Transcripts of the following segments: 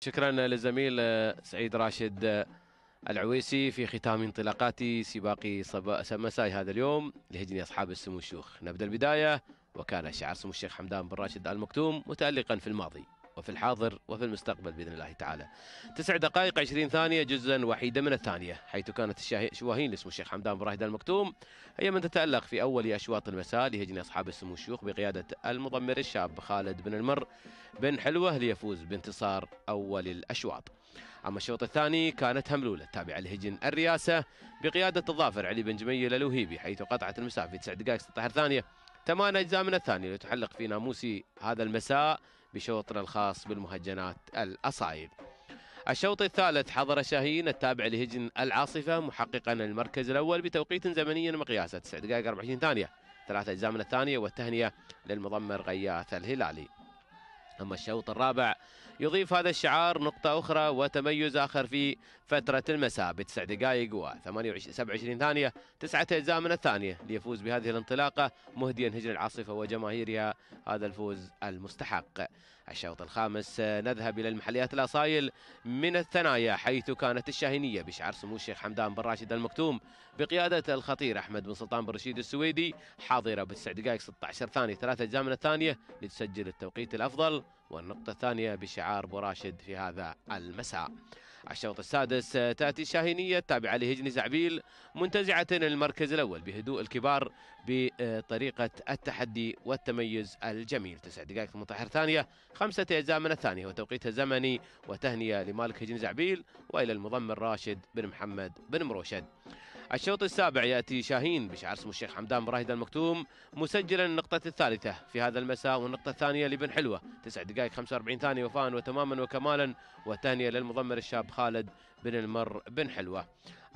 شكرا للزميل آه، سعيد راشد آه، العويسي في ختام انطلاقات سباق مساي هذا اليوم لهجني اصحاب السمو الشيوخ نبدا البدايه وكان شعار سمو الشيخ حمدان بن راشد ال مكتوم متالقا في الماضي وفي الحاضر وفي المستقبل باذن الله تعالى. تسع دقائق 20 ثانيه جزءا وحيدا من الثانيه حيث كانت الشواهين لسمو الشيخ حمدان براهدان المكتوم هي من تتالق في اول اشواط المساء لهجن اصحاب السمو الشيوخ بقياده المضمر الشاب خالد بن المر بن حلوه ليفوز بانتصار اول الاشواط. اما الشوط الثاني كانت هملوله التابعه لهجن الرياسه بقياده الظافر علي بن جميل الوهيبي حيث قطعت المسافه في تسع دقائق 16 ثانيه ثمان اجزاء من الثانيه لتحلق في ناموسي هذا المساء بشوطنا الخاص بالمهجنات الأصايب الشوط الثالث حضر شاهين التابع لهجن العاصفة محققا المركز الأول بتوقيت زمني مقياسه 9 دقائق 24 ثانية ثلاث أجزاء من الثانية والتهنئة للمضمر غياث الهلالي أما الشوط الرابع يضيف هذا الشعار نقطة أخرى وتميز آخر في فترة المساء بتسع دقائق و 27 ثانية تسعة أجزاء من الثانية ليفوز بهذه الانطلاقة مهديا هجر العاصفة وجماهيرها هذا الفوز المستحق الشوط الخامس آه، نذهب إلى المحليات الأصايل من الثنايا حيث كانت الشاهينية بشعار سمو الشيخ حمدان بن راشد المكتوم بقيادة الخطير أحمد بن سلطان بن رشيد السويدي حاضرة بتسع دقائق 16 ثانية ثلاثة أجزاء من الثانية لتسجل التوقيت الأفضل والنقطة الثانية بشعار براشد في هذا المساء الشوط السادس آه، تأتي الشاهينية التابعة لهجن زعبيل منتزعة المركز الأول بهدوء الكبار بطريقة التحدي والتميز الجميل تسع دقائق 18 ثانية خمسة أجزاء من الثانية وتوقيت الزمني وتهنية لمالك هجن زعبيل وإلى المضمر راشد بن محمد بن مروشد الشوط السابع يأتي شاهين بشعر اسمه الشيخ حمدان براهيد المكتوم مسجلا النقطة الثالثة في هذا المساء والنقطة الثانية لبن حلوة تسع دقائق 45 ثانية وفاء وتماما وكمالا وتهنئة للمضمر الشاب خالد بن المر بن حلوة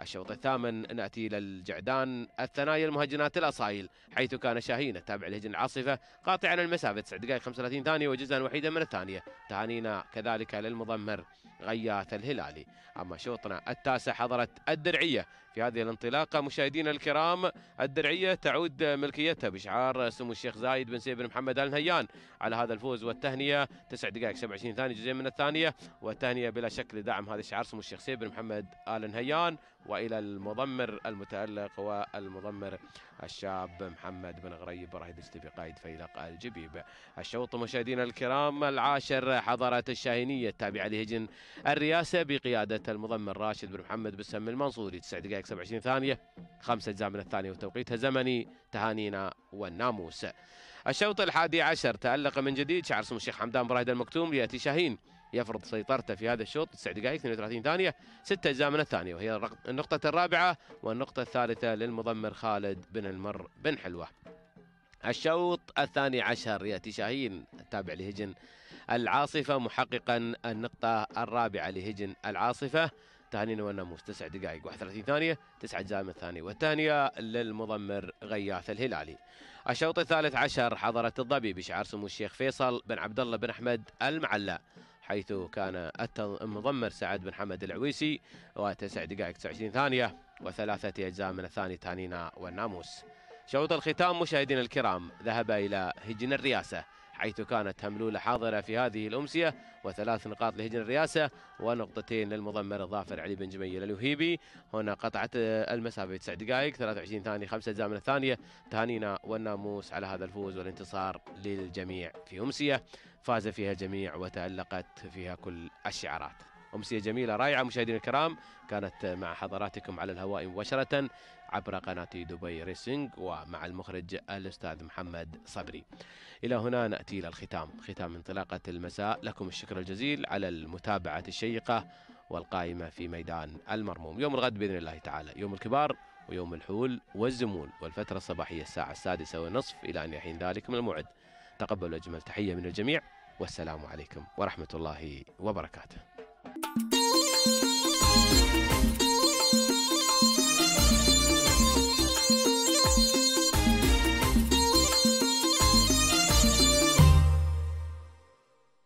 الشوط الثامن نأتي إلى الجعدان الثنايا المهجنات الأصايل حيث كان شاهين التابع لهجن العاصفة قاطعا المسافة 9 دقائق 35 ثانية وجزءا وحيدا من الثانية تهانينا كذلك للمضمر غياث الهلالي أما شوطنا التاسع حضرت الدرعية في هذه الانطلاقة مشاهدينا الكرام الدرعية تعود ملكيتها بشعار سمو الشيخ زايد بن سيف بن محمد آل نهيان على هذا الفوز والتهنية 9 دقائق 27 ثانية جزء من الثانية والتهنية بلا شك لدعم هذا الشعار سمو الشيخ سيف بن محمد آل نهيان والى المضمر المتالق والمضمر الشاب محمد بن غريب راهد ستيفي قائد فيلق الجبيب الشوط مشاهدينا الكرام العاشر حضرت الشاهينيه التابعه لهجن الرياسه بقياده المضمر راشد بن محمد بن سم المنصوري 9 دقائق 27 ثانيه خمسة اجزاء من الثانيه وتوقيتها زمني تهانينا والناموس الشوط الحادي عشر تألق من جديد شعر سمو الشيخ حمدان برايد المكتوم لياتي شاهين يفرض سيطرته في هذا الشوط 9 دقائق 32 ثانية 6 أجزاء من الثانية وهي النقطة الرابعة والنقطة الثالثة للمضمر خالد بن المر بن حلوة الشوط الثاني عشر يأتي شاهين التابع لهجن العاصفة محققا النقطة الرابعة لهجن العاصفة تهانينا والناموس 9 دقائق 31 ثانية 9 أجزاء من الثانية والثانية للمضمر غياث الهلالي الشوط الثالث عشر حضرة الضبي بشعار سمو الشيخ فيصل بن عبد الله بن أحمد المعلى حيث كان المضمر سعد بن حمد العويسي وتسع دقائق 29 ثانية وثلاثة أجزاء من الثاني تانينا والناموس شوط الختام مشاهدينا الكرام ذهب إلى هجن الرياسة حيث كانت هملولة حاضرة في هذه الأمسية وثلاث نقاط لهجن الرياسة ونقطتين للمضمر الظافر علي بن جميل الوهيبي هنا قطعت آه، المسافة تسع دقائق 23 ثانية خمسة أجزاء من الثانية تهانينا والناموس على هذا الفوز والانتصار للجميع في أمسية فاز فيها الجميع وتألقت فيها كل الشعارات أمسية جميلة رائعة مشاهدينا الكرام كانت مع حضراتكم على الهواء مباشرة عبر قناة دبي ريسنج ومع المخرج الأستاذ محمد صبري إلى هنا نأتي إلى الختام ختام انطلاقة المساء لكم الشكر الجزيل على المتابعة الشيقة والقائمة في ميدان المرموم يوم الغد بإذن الله تعالى يوم الكبار ويوم الحول والزمول والفترة الصباحية الساعة السادسة والنصف إلى أن يحين ذلك من الموعد تقبلوا أجمل تحية من الجميع والسلام عليكم ورحمة الله وبركاته thank you